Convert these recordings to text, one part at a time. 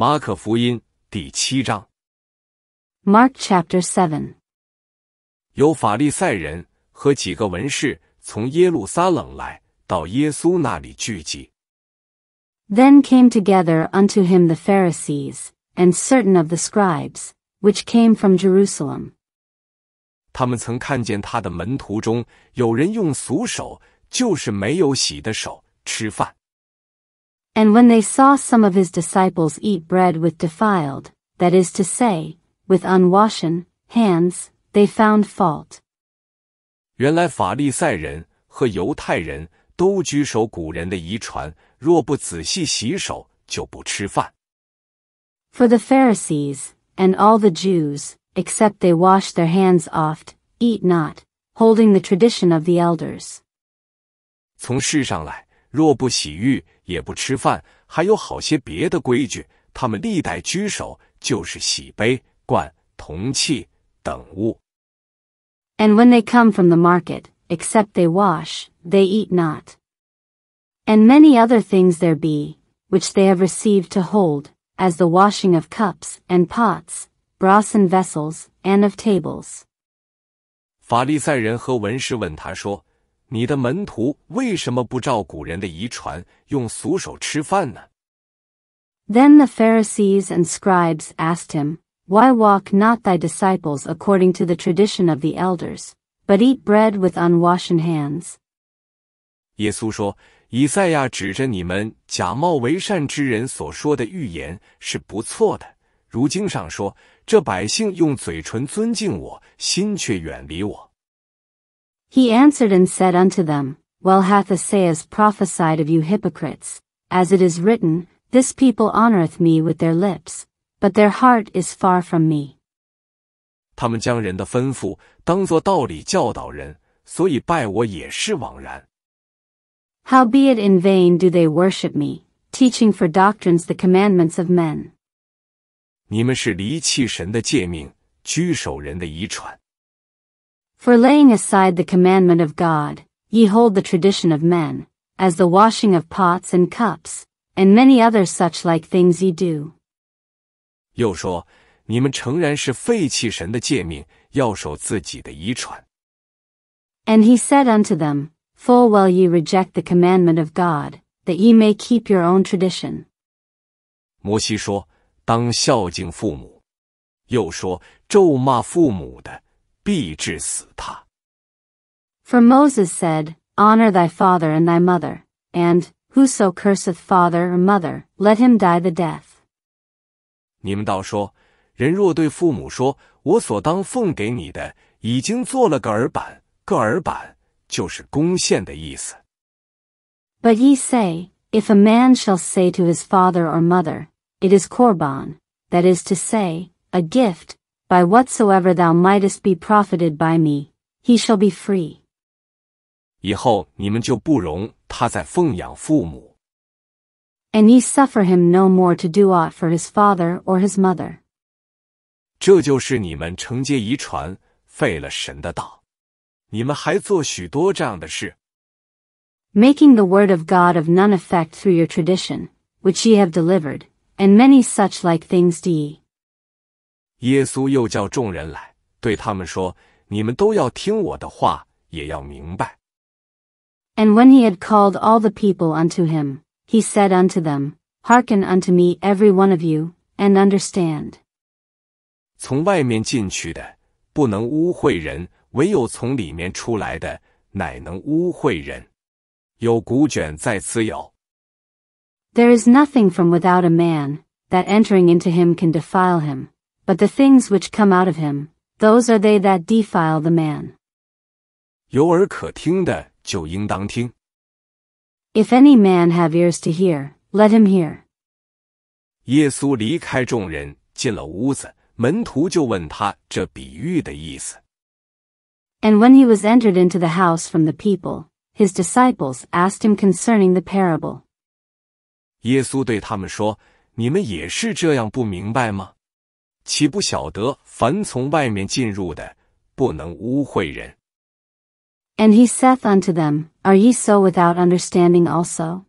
马可福音第七章。Mark Chapter Seven。有法利赛人和几个文士从耶路撒冷来到耶稣那里聚集。Then came together unto him the Pharisees and certain of the scribes, which came from Jerusalem. 他们曾看见他的门徒中有人用俗手，就是没有洗的手吃饭。and when they saw some of his disciples eat bread with defiled, that is to say, with unwashen, hands, they found fault. 原来法利赛人和犹太人都居守古人的遗传，若不仔细洗手，就不吃饭。For the Pharisees and all the Jews, except they wash their hands oft, eat not, holding the tradition of the elders. 从世上来。若不洗浴，也不吃饭，还有好些别的规矩，他们历代居首就是洗杯、罐、铜器等物。And when they come from the market, except they wash, they eat not. And many other things there be, which they have received to hold, as the washing of cups and pots, b r a s s a n d vessels, and of tables. 法利赛人和文士问他说。Then the Pharisees and scribes asked him, Why walk not thy disciples according to the tradition of the elders, but eat bread with unwashed hands? 耶稣说：“以赛亚指着你们假冒为善之人所说的预言是不错的。如经上说，这百姓用嘴唇尊敬我，心却远离我。” He answered and said unto them, Well hath Esaias prophesied of you hypocrites, as it is written, This people honoureth me with their lips, but their heart is far from me. 他们将人的吩咐当作道理教导人，所以拜我也是枉然。Howbeit in vain do they worship me, teaching for doctrines the commandments of men. 你们是离弃神的诫命，拘守人的遗传。for laying aside the commandment of God, ye hold the tradition of men, as the washing of pots and cups, and many other such like things ye do. 又说，你们诚然是废弃神的诫命，要守自己的遗传。And he said unto them, Full well ye reject the commandment of God, that ye may keep your own tradition. 摩西说：“当孝敬父母。”又说：“咒骂父母的，必致死他。For Moses said, Honor thy father and thy mother, and, Whoso curseth father or mother, let him die the death. 你们倒说，人若对父母说：“我所当奉给你的，已经做了个耳板，个耳板就是攻陷的意思。” But ye say, If a man shall say to his father or mother, It is korban, that is to say, a gift, by whatsoever thou mightest be profited by me, he shall be free. 以后你们就不容他再奉养父母。And ye suffer him no more to do aught for his father or his mother. 这就是你们承接遗传，废了神的道。你们还做许多这样的事。Making the word of God of none effect through your tradition, which ye have delivered, and many such like things do ye. 耶稣又叫众人来，对他们说：“你们都要听我的话，也要明白。” And when he had called all the people unto him, he said unto them, Hearken unto me, every one of you, and understand. 从外面进去的不能污秽人，唯有从里面出来的乃能污秽人。有古卷在此有。There is nothing from without a man that entering into him can defile him but the things which come out of him, those are they that defile the man. If any man have ears to hear, let him hear. And when he was entered into the house from the people, his disciples asked him concerning the parable. 耶稣对他们说：“你们也是这样不明白吗？”岂不晓得，凡从外面进入的，不能污秽人。And he saith unto them, Are ye so without understanding also?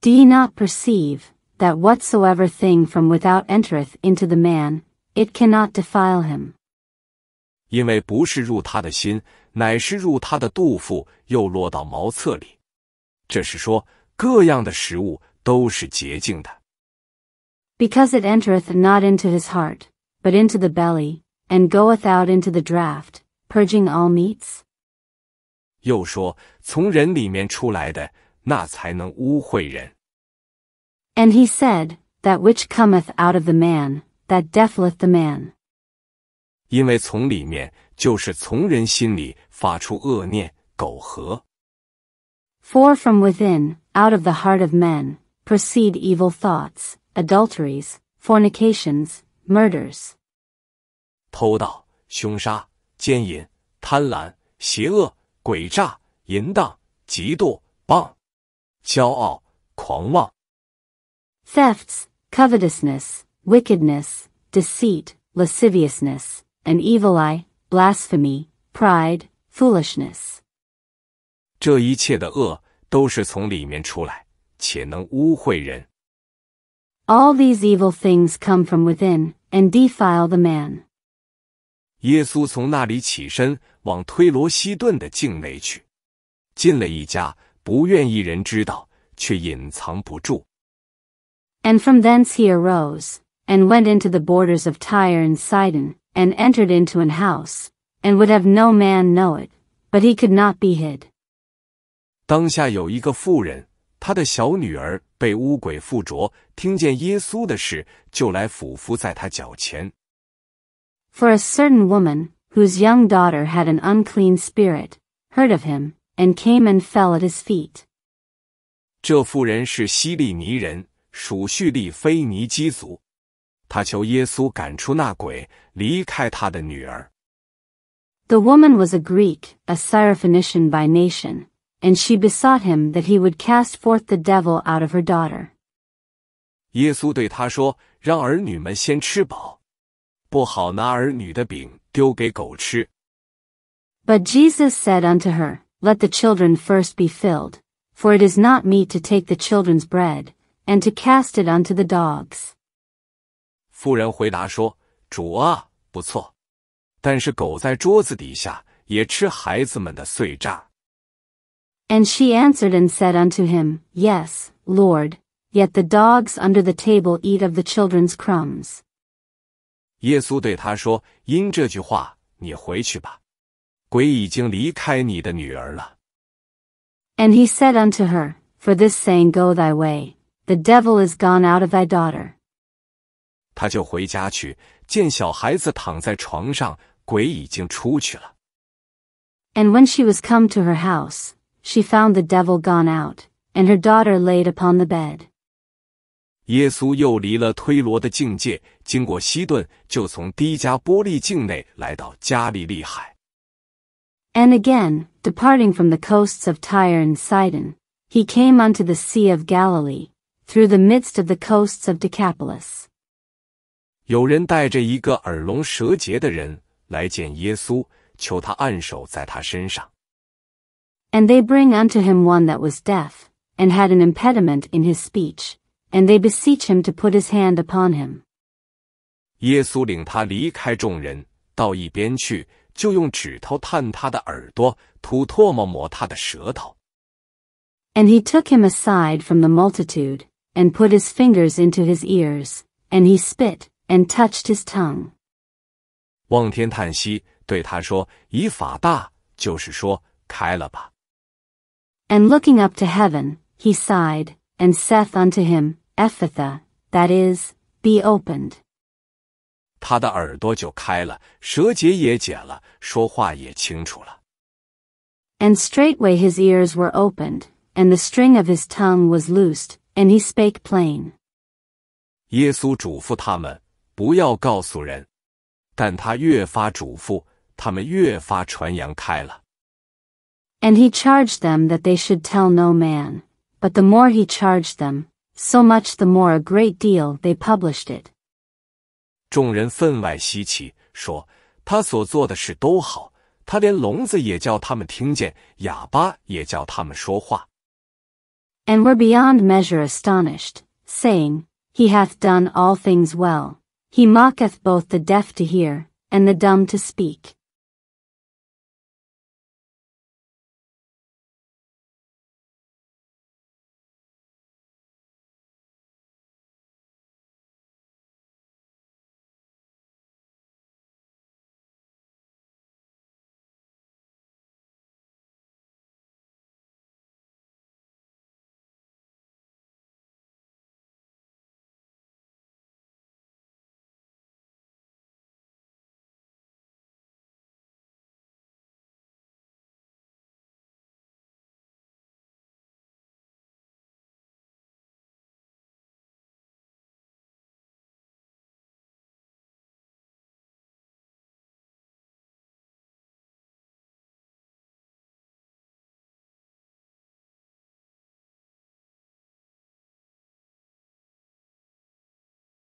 Do ye not perceive that whatsoever thing from without entereth into the man, it cannot defile him? 因为不是入他的心，乃是入他的肚腹，又落到茅厕里。这是说，各样的食物都是洁净的。Because it entereth not into his heart, but into the belly, and goeth out into the draught, purging all meats. and he said, That which cometh out of the man, that defileth the man. For from within, out of the heart of men, proceed evil thoughts, adulteries, fornications, murders. 偷盗、凶杀、奸淫、贪婪、邪恶、诡诈、淫荡、嫉妒、谤、骄傲、狂妄。Thefts, covetousness, wickedness, deceit, lasciviousness, an evil eye, blasphemy, pride, foolishness. 这一切的恶都是从里面出来，且能污秽人。all these evil things come from within and defile the man. 耶稣从那里起身，往推罗西顿的境内去，进了一家，不愿一人知道，却隐藏不住。And from thence he arose and went into the borders of Tyre and Sidon, and entered into an house, and would have no man know it, but he could not be hid. 当下有一个妇人 for a certain woman whose young daughter had an unclean spirit heard of him and came and fell at his feet. The woman was a Greek, a Syrophoenician by nation and she besought him that he would cast forth the devil out of her daughter. 耶稣对他说：“让儿女们先吃饱，不好拿儿女的饼丢给狗吃。” But Jesus said unto her, Let the children first be filled, for it is not meet to take the children's bread, and to cast it unto the dogs. 妇人回答说：“主啊，不错，但是狗在桌子底下也吃孩子们的碎渣。” And she answered and said unto him, Yes, Lord, yet the dogs under the table eat of the children's crumbs. 耶稣对他说：“因这句话，你回去吧，鬼已经离开你的女儿了。” And he said unto her, For this saying go thy way, the devil is gone out of thy daughter. 他就回家去，见小孩子躺在床上，鬼已经出去了。And when she was come to her house, she found the devil gone out, and her daughter laid upon the bed. 耶稣又离了推罗的境界，经过西顿，就从低加波利境内来到加利利海。And again, departing from the coasts of Tyre and Sidon, he came unto the sea of Galilee, through the midst of the coasts of Decapolis. 有人带着一个耳聋舌结的人来见耶稣，求他按手在他身上。and they bring unto him one that was deaf, and had an impediment in his speech, and they beseech him to put his hand upon him. 耶稣领他离开众人，到一边去，就用指头探他的耳朵，吐唾沫抹他的舌头。And he took him aside from the multitude, and put his fingers into his ears, and he spit, and touched his tongue. 望天叹息，对他说：“以法大，就是说，开了吧。” And looking up to heaven, he sighed, and saith unto him, Ephatha, that is, be opened. 他的耳朵就开了，舌结也解了，说话也清楚了。And straightway his ears were opened, and the string of his tongue was loosed, and he spake plain. 耶稣嘱咐他们不要告诉人，但他越发嘱咐，他们越发传扬开了。and he charged them that they should tell no man. But the more he charged them, so much the more a great deal they published it. 众人分外稀奇，说他所做的事都好，他连聋子也叫他们听见，哑巴也叫他们说话。And were beyond measure astonished, saying, He hath done all things well. He mocketh both the deaf to hear, and the dumb to speak.